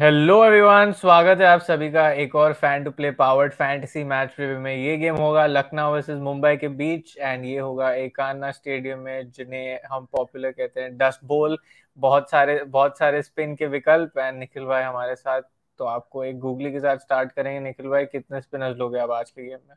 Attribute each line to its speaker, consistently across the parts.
Speaker 1: Hello everyone स्वागत है आप सभी का एक और fan two play powered fantasy match review में ये गेम होगा लखनऊ वर्सेस मुंबई के बीच एंड ये होगा एकाना स्टेडियम में जिन्हें हम पॉपुलर कहते हैं डस्ट बोल बहुत सारे बहुत सारे स्पिन के विकल्प एंड निखिल भाई हमारे साथ तो आपको एक गूगली के साथ स्टार्ट करेंगे निखिल भाई कितने स्पिनर्स लोगे आप आज के गेम में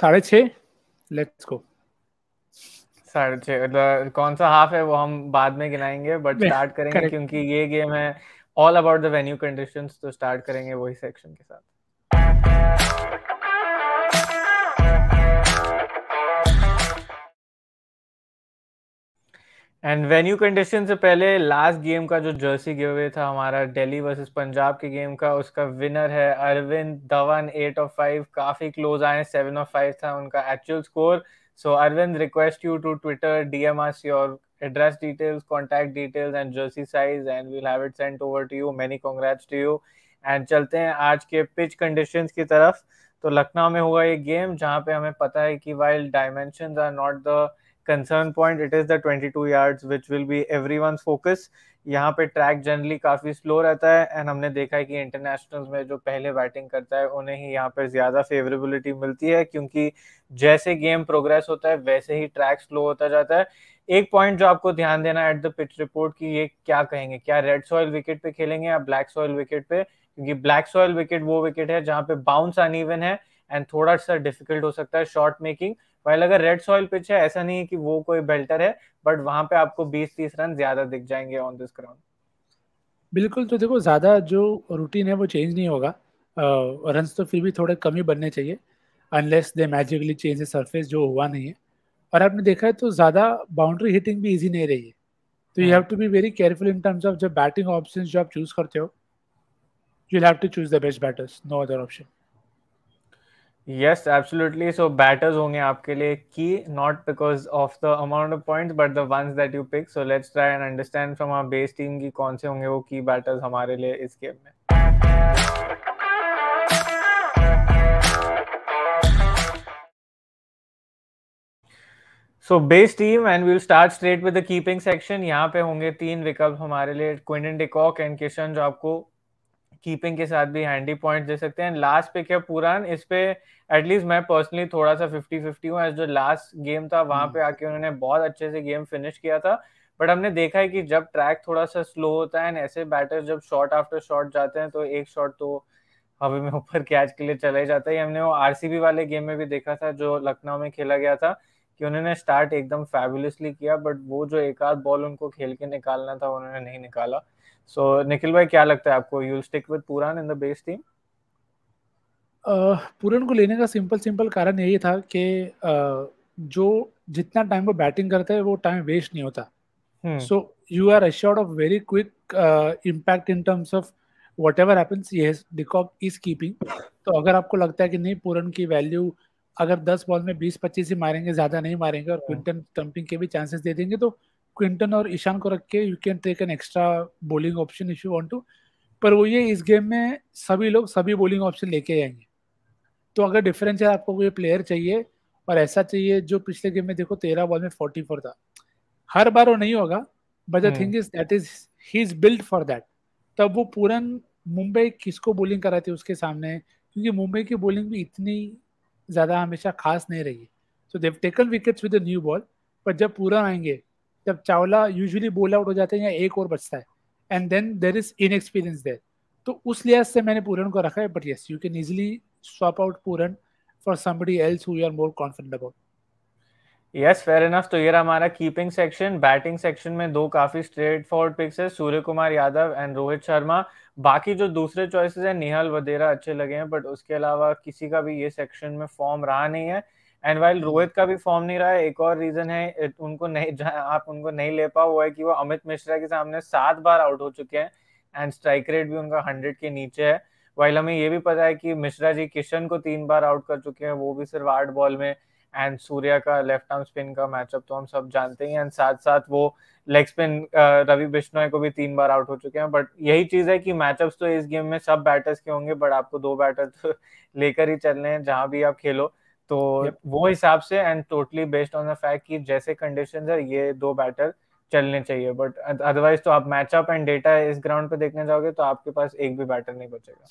Speaker 2: साढ़े छः लेट्स गो
Speaker 1: साढ़े छः मतलब कौन सा हाफ है वो हम बाद में गिनाएंगे बट स्टार्ट करेंगे correct. क्योंकि ये गेम है all about the venue conditions तो स्टार्ट करेंगे वही सेक्शन के साथ एंड वेन्यू कंडीशन से पहले लास्ट गेम का जो जर्सी गिव अवे था हमारा दिल्ली वर्सेस पंजाब के गेम का उसका विनर है Arvind Dhawan eight of five काफी क्लोज आए सेवन ऑफ फाइव था उनका actual score So Arvind, request you to Twitter DM us your address details, contact details, and jersey size, and we'll have it sent over to you. Many congrats to you. And चलते हैं आज के pitch conditions की तरफ तो लखनऊ में हुआ ये गेम जहाँ पे हमें पता है कि while dimensions are not the concern point it is the 22 yards which will be everyone's focus यहाँ पे ट्रैक जनरली काफी स्लो रहता है एंड हमने देखा है कि इंटरनेशनल्स में जो पहले बैटिंग करता है उन्हें ही यहाँ पर ज्यादा फेवरेबिलिटी मिलती है क्योंकि जैसे गेम प्रोग्रेस होता है वैसे ही ट्रैक स्लो होता जाता है एक पॉइंट जो आपको ध्यान देना एट द पिच रिपोर्ट की ये क्या कहेंगे क्या रेड सॉइल विकेट पे खेलेंगे या ब्लैक सॉइल विकेट पे क्योंकि ब्लैक सॉइल विकेट वो विकेट है जहाँ पे बाउंस अनइवन है एंड थोड़ा सा डिफिकल्ट हो सकता है शॉर्ट मेकिंग वाइल अगर रेड सॉइल पिच है ऐसा नहीं है कि वो कोई बेल्टर है बट वहां पे आपको 20-30 रन ज्यादा दिख जाएंगे ऑन दिस ग्राउंड
Speaker 2: बिल्कुल तो देखो ज्यादा जो रूटीन है वो चेंज नहीं होगा रन तो फिर भी थोड़े कम ही बनने चाहिए unless they magically change the surface जो हुआ नहीं है और आपने देखा है तो ज़्यादा बाउंड्री हिटिंग भी इजी नहीं रही है तो you have to be very careful in terms of जब बैटिंग ऑप्शन जो आप चूज करते हो you have to choose the best batters no other option
Speaker 1: Yes, absolutely. So batters होंगे आपके लिए key, not because of the amount of points, but the ones that you pick. So let's try and understand from our base team की कौन से होंगे वो key batters हमारे लिए इस गेम में. So base team and we'll start straight with the keeping section यहाँ पे होंगे तीन विकल्प हमारे लिए क्विंटन डिकॉक एंड किशन जो आपको कीपिंग के साथ भी हैंडी पॉइंट दे सकते हैं लास्ट पिक है पुरान इस पे एटलीस्ट मैं पर्सनली थोड़ा सा फिफ्टी फिफ्टी हूँ एज जो लास्ट गेम था वहां पे हम्म। आके उन्होंने बहुत अच्छे से गेम फिनिश किया था बट हमने देखा है कि जब ट्रैक थोड़ा सा स्लो होता है एंड ऐसे बैटर्स जब शॉट आफ्टर शॉट जाते हैं तो एक शॉट तो हवे में ऊपर कैच के लिए ही जाता है हमने वो आरसीबी वाले गेम में भी देखा था जो लखनऊ में खेला गया था कि उन्होंने स्टार्ट एकदम फैबुलसली किया बट वो जो एक आध बॉल उनको खेल के निकालना था उन्होंने नहीं निकाला सो निखिल भाई क्या लगता है आपको you will stick with Pooran in the base team
Speaker 2: Pooran को लेने का सिंपल सिंपल कारण यही था कि जो जितना टाइम वो बैटिंग करता है वो टाइम वेस्ट नहीं होता so you are assured of very quick impact in terms of whatever happens de Kock is keeping तो अगर आपको लगता है कि नहीं पूरन की वैल्यू अगर 10 बॉल में 20 25 ही मारेंगे ज्यादा नहीं मारेंगे और क्विंटन hmm. टम्पिंग के भी चांसेस दे देंगे तो क्विंटन और ईशान को रख के you can take an extra bowling option if you want to पर वो ये इस गेम में सभी लोग सभी बॉलिंग ऑप्शन लेके आएंगे तो अगर डिफरेंशियल आपको कोई प्लेयर चाहिए और ऐसा चाहिए जो पिछले गेम में देखो तेरह बॉल में फोर्टी फोर था हर बार वो नहीं होगा but the thing is that is he is build for that तब वो पूरन मुंबई किसको बॉलिंग कराती है उसके सामने क्योंकि मुंबई की बॉलिंग भी इतनी ज़्यादा हमेशा खास नहीं रही है so they've taken wickets with new ball पर जब पूरा आएंगे जब चावला यूजुअली बोल आउट हो जाते हैं या एक और बचता है and then there is in experience there तो उस लिहाज से मैंने पूरन को रखा है but yes you can easily swap out Pooran for somebody else who are more confident about
Speaker 1: yes fair enough तो ये रहा हमारा कीपिंग सेक्शन बैटिंग सेक्शन में दो काफी स्ट्रेट फॉरवर्ड पिक्स है सूर्य कुमार यादव एंड रोहित शर्मा बाकी जो दूसरे चॉइसेस हैं निहाल वदेरा अच्छे लगे हैं बट उसके अलावा किसी का भी ये सेक्शन में फॉर्म रहा नहीं है एंड वाइल रोहित का भी फॉर्म नहीं रहा है एक और रीजन है उनको नहीं आप उनको नहीं ले पाओ वो है कि वो अमित मिश्रा के सामने सात बार आउट हो चुके हैं एंड स्ट्राइक रेट भी उनका हंड्रेड के नीचे है वाइल हमें ये भी पता है कि मिश्रा जी किशन को तीन बार आउट कर चुके हैं वो भी सिर्फ आठ बॉल में एंड सूर्या का लेफ्ट आर्म स्पिन का मैचअप तो हम सब जानते ही एंड साथ साथ वो लेग स्पिन रवि बिश्नोय को भी तीन बार आउट हो चुके हैं बट यही चीज है कि मैचअप्स तो इस गेम में सब बैटर्स के होंगे बट आपको दो बैटर तो लेकर ही चल रहे हैं जहां भी आप खेलो तो वो हिसाब से and totally based on the fact कि जैसे कंडीशंस है ये दो बैटर चलने चाहिए बट अदरवाइज तो आप मैचअप एंड डेटा इस ग्राउंड पे देखने जाओगे तो आपके पास एक भी बैटर नहीं बचेगा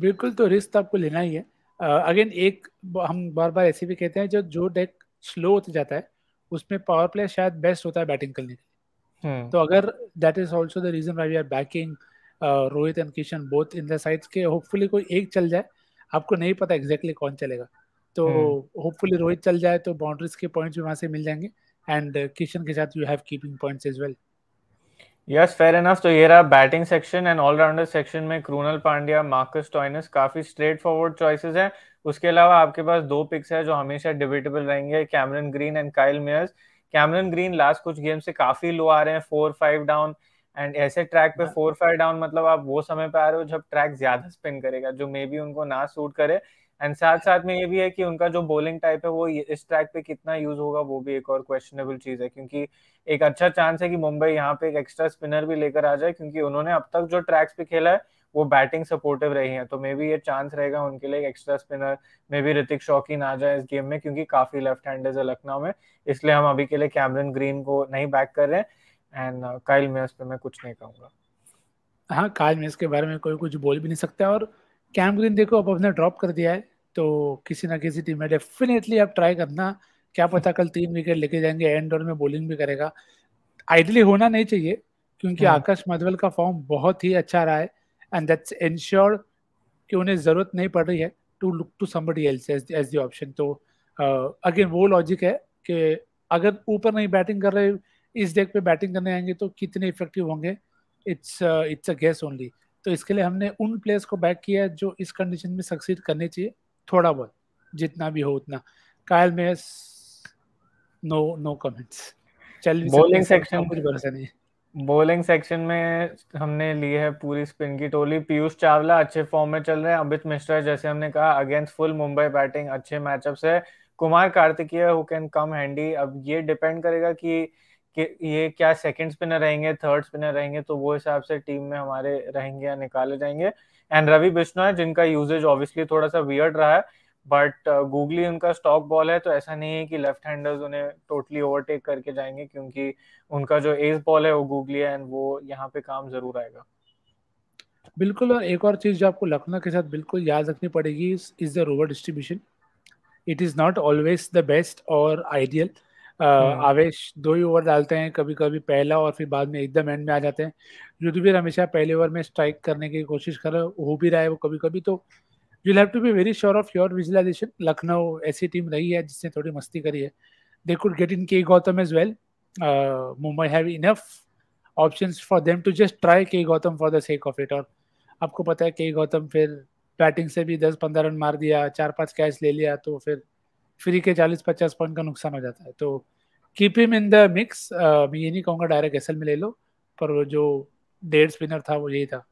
Speaker 2: बिल्कुल तो रिस्क तो आपको लेना ही है अगेन uh, एक हम बार बार ऐसे भी कहते हैं जो जो डेक स्लो होता जाता है उसमें पावर प्ले शायद बेस्ट होता है बैटिंग करने के लिए हम्म। तो अगर that is also the reason why we are backing Rohit and Kishan both in the sides के होपफुली कोई एक चल जाए आपको नहीं पता एग्जैक्टली exactly कौन चलेगा तो होपफुली हम्म। रोहित चल जाए तो बाउंड्रीज के पॉइंट्स भी वहां से मिल जाएंगे एंड किशन uh, के साथ you have keeping points as well
Speaker 1: yes fair enough तो ये रहा batting section and allrounder section में क्रूनल पांड्या मार्कस टॉइनस काफी स्ट्रेट फॉरवर्ड चॉइसेस हैं उसके अलावा आपके पास दो पिक्स हैं जो हमेशा डिबेटेबल रहेंगे Cameron Green and Kyle Mayers Cameron Green last कुछ गेम से काफी लो आ रहे हैं फोर फाइव डाउन एंड ऐसे ट्रैक पे फोर फाइव डाउन मतलब आप वो समय पे आ रहे हो जब ट्रैक ज्यादा स्पिन करेगा जो मे बी उनको ना सूट करे एंड साथ साथ में ये भी है कि उनका जो बॉलिंग टाइप है वो इस ट्रैक पे कितना यूज होगा वो भी एक और क्वेश्चनेबल चीज है क्योंकि एक अच्छा चांस है कि मुंबई यहाँ पे एक एक्स्ट्रा स्पिनर भी लेकर आ जाए क्योंकि उन्होंने अब तक जो ट्रैक्स पे खेला है वो बैटिंग सपोर्टिव रही है तो मे बी ये चांस रहेगा उनके लिए extra spinner maybe Hrithik Shokeen आ जाए इस गेम में क्योंकि काफी लेफ्ट हैंडर्स है लखनऊ में इसलिए हम अभी के लिए कैमरन ग्रीन को नहीं बैक कर रहे हैं एंड काइल मेस पे मैं
Speaker 2: कुछ नहीं कहूँगा हाँ काइल मेस के बारे में कोई कुछ बोल भी नहीं सकता और कैम ग्रीन देखो अब अपने ड्रॉप कर दिया है तो किसी ना किसी टीम में डेफिनेटली आप ट्राई करना क्या पता कल तीन विकेट लेके जाएंगे एंड ओवर में बॉलिंग भी करेगा आइडली होना नहीं चाहिए क्योंकि हाँ। आकाश मधवल का फॉर्म बहुत ही अच्छा रहा है एंड दैट्स इंश्योर कि उन्हें जरूरत नहीं पड़ रही है to look to somebody else as the option तो अगेन वो लॉजिक है कि अगर ऊपर नहीं बैटिंग कर रहे इस डेक पे बैटिंग करने आएंगे तो कितने इफेक्टिव होंगे it's it's a guess only तो इसके लिए हमने उन प्लेयर्स को बैक किया जो इस कंडीशन में सक्सीड करने चाहिए थोड़ा बहुत जितना भी हो उतना कायल में नो नो कमेंट्स चल बॉलिंग सेक्शन कुछ भरोसा नहीं बॉलिंग
Speaker 1: सेक्शन में हमने ली है पूरी स्पिन की टोली पीयूष चावला अच्छे फॉर्म में चल रहे हैं अमित मिश्रा जैसे हमने कहा अगेंस्ट फुल मुंबई बैटिंग अच्छे मैचअप है Kumar Kartikeya who can come handy अब ये डिपेंड करेगा कि ये क्या सेकंड स्पिनर रहेंगे थर्ड स्पिनर रहेंगे तो वो हिसाब से टीम में हमारे रहेंगे या निकाले जाएंगे एंड रवि बिश्नोई है जिनका यूजेज ऑब्वियसली थोड़ा सा वियर्ड रहा है बट गूगली uh, उनका स्टॉक बॉल है तो ऐसा नहीं है कि लेफ्ट हैंडर्स उन्हें टोटली ओवरटेक करके जाएंगे क्योंकि उनका जो एज बॉल है वो गूगली है एंड वो यहाँ पे काम जरूर आएगा
Speaker 2: बिल्कुल और एक और चीज़ जो आपको लखनऊ के साथ बिल्कुल याद रखनी पड़ेगी is the over distribution it is not always the best और आइडियल हम्म। आवेश दो ही ओवर डालते हैं कभी कभी पहला और फिर बाद में एकदम एंड में आ जाते हैं युद्धवीर हमेशा पहले ओवर में स्ट्राइक करने की कोशिश कर हो भी रहा है वो कभी कभी तो you have to be very sure of your visualization Lucknow ऐसी टीम रही है जिसने थोड़ी मस्ती करी है they could get in K Gautam as well Mumbai have enough option for them to just try K Gautam for the sake of it और आपको पता है के गौतम फिर बैटिंग से भी दस पंद्रह रन मार दिया चार पांच कैच ले लिया तो फिर फ्री के चालीस पचास पॉइंट का नुकसान हो जाता है तो keep him in the mix मैं ये नहीं कहूँगा डायरेक्ट एसएल में ले लो पर जो डेढ़ स्पिनर था वो यही था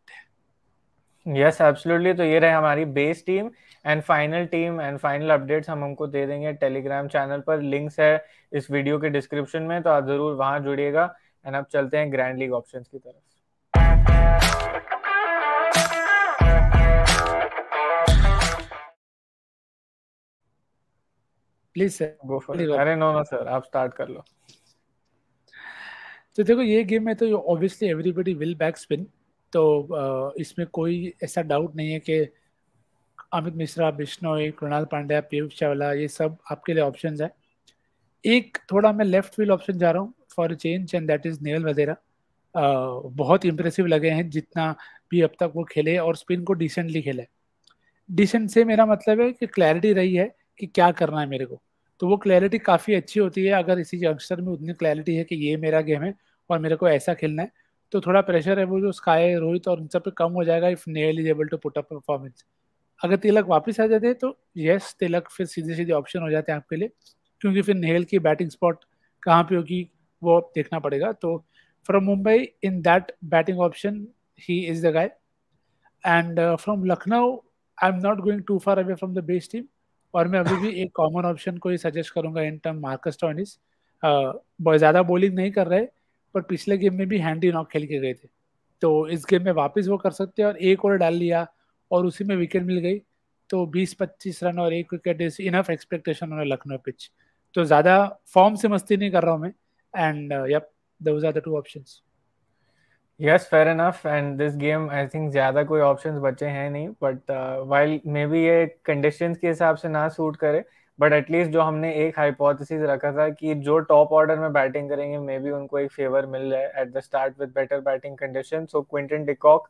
Speaker 2: यस एब्सोल्युटली तो ये रहे हमारी
Speaker 1: base team and final team and final updates हम हमको दे देंगे टेलीग्राम चैनल पर लिंक्स है इस वीडियो के डिस्क्रिप्शन में तो आप जरूर वहां जुड़िएगा एंड अब चलते हैं ग्रैंड लीग ऑप्शंस की तरफ
Speaker 2: प्लीज सर गो फॉर अरे नो नो सर आप स्टार्ट कर लो तो देखो ये गेम में तो obviously everybody will back spin तो इसमें कोई ऐसा डाउट नहीं है कि अमित मिश्रा बिश्नोई कृणाल पांड्या पीयूष चावला ये सब आपके लिए ऑप्शन है एक थोड़ा मैं लेफ्ट फील्ड ऑप्शन जा रहा हूँ for change and that is नेवल वगैरह बहुत इंप्रेसिव लगे हैं जितना भी अब तक वो खेले और स्पिन को डिसेंटली खेले डिसेंट से मेरा मतलब है कि क्लैरिटी रही है कि क्या करना है मेरे को तो वो क्लैरिटी काफ़ी अच्छी होती है अगर इसी यंगस्टर में उतनी क्लैरिटी है कि ये मेरा गेम है और मेरे को ऐसा खेलना है तो थोड़ा प्रेशर है वो जो स्काई रोहित और इन सब पे कम हो जाएगा if Nair is able to put up performance अगर तिलक वापस आ जाते हैं तो यस तिलक फिर सीधे सीधे ऑप्शन हो जाते हैं आपके लिए क्योंकि फिर नेहल की बैटिंग स्पॉट कहाँ पे होगी वो देखना पड़ेगा तो from Mumbai in that batting option he is the guy and from Lucknow I am not going too far away from the best team और मैं अभी भी एक कॉमन ऑप्शन को ही सजेस्ट करूंगा इन टर्म मार्कस टॉनिस ज़्यादा बॉलिंग नहीं कर रहे पर पिछले गेम में भी हैंडी नॉक खेल के गए थे तो इस गेम में वापस वो कर सकते हैं और एक और डाल लिया और उसी में विकेट मिल गई तो 20-25 रन और एक विकेट इज इनफ एक्सपेक्टेशन उन्होंने लखनऊ पिच तो ज़्यादा फॉर्म से मस्ती नहीं कर रहा हूँ मैं and yup those are the two options
Speaker 1: yes fair enough and this game I think ज़्यादा कोई ऑप्शन बचे हैं नहीं बट वाइल मे बी ये कंडीशन के हिसाब से ना सूट करे बट एटलीस्ट जो हमने एक हाइपोथेसिस रखा था कि जो टॉप ऑर्डर में बैटिंग करेंगे मे बी उनको एक फेवर मिल रहा है at the start with better batting condition so Quinton de Kock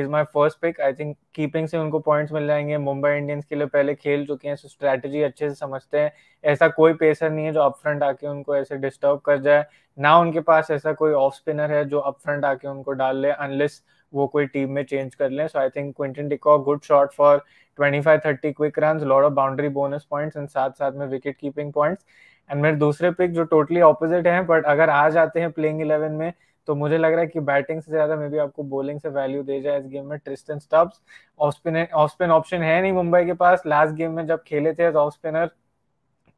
Speaker 1: is my first pick I think keeping से उनको पॉइंट्स मिल जाएंगे मुंबई इंडियंस के लिए पहले खेल चुके हैं सो स्ट्रैटेजी अच्छे से समझते हैं ऐसा कोई पेसर नहीं है जो अप फ्रंट आके उनको ऐसे डिस्टर्ब कर जाए ना उनके पास ऐसा कोई ऑफ स्पिनर है जो अप फ्रंट आके उनको डाल ले अनलेस वो कोई टीम में चेंज कर लें so I think Quinton de Kock good shot for twenty five thirty quick run lot of boundary bonus points and साथ साथ में विकेट कीपिंग पॉइंट्स एंड मेरे दूसरे पिक जो टोटली ऑपोजिट हैं बट अगर आ जाते हैं प्लेइंग इलेवन में तो मुझे लग रहा है कि बैटिंग से ज्यादा मे भी आपको बोलिंग से वैल्यू दे जाए इस गेम में Tristan Stubbs off spin off spin option है नहीं मुंबई के पास लास्ट गेम में जब खेले थे ऑफ स्पिनर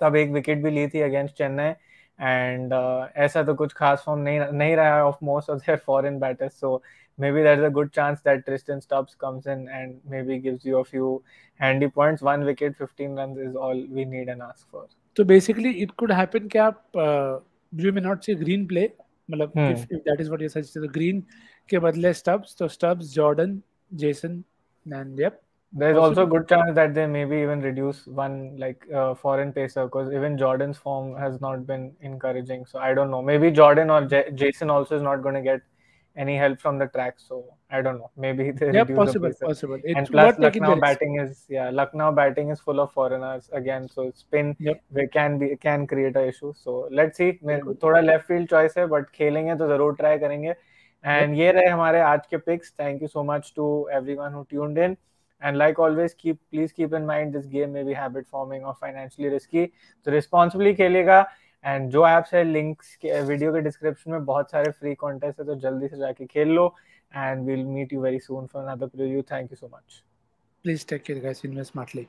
Speaker 1: तब एक विकेट भी ली थी अगेंस्ट चेन्नई एंड uh, ऐसा तो कुछ खास फॉर्म नहीं नहीं रहा of most of their foreign batters so maybe there is a good chance that Tristan Stubbs comes in and maybe gives you a few handy points one wicket 15 run is all we need and ask for
Speaker 2: तो basically it could happen कि आप you may not see Green play मतलब that is what you suggest the the के बदले Stubbs तो Stubbs Jordan Jason and yup there is also a good
Speaker 1: chance that they maybe even reduce one like uh, foreign pacer because even Jordan's form has not been encouraging. So I don't know. Maybe Jordan or Jason also is not going to get any help from the track. So I don't know. Maybe they yeah, possible, the possible. It's and plus Lucknow batting is yeah, Lucknow batting is full of foreigners again. So spin yep. can be can create a issue. So let's see. मेरे थोड़ा left field choice है but खेलेंगे तो जरूर try. करेंगे and ये रहे हमारे आज के so much to everyone who tuned in. and like always keep please keep in mind this game may be habit forming or financially risky so responsibly खेलेगा एंड जो ऐप्स है लिंक्स के वीडियो के डिस्क्रिप्शन में बहुत सारे free contest है तो जल्दी से जाके खेल लो and we'll meet you very soon for another preview thank you so much please take care guys invest smartly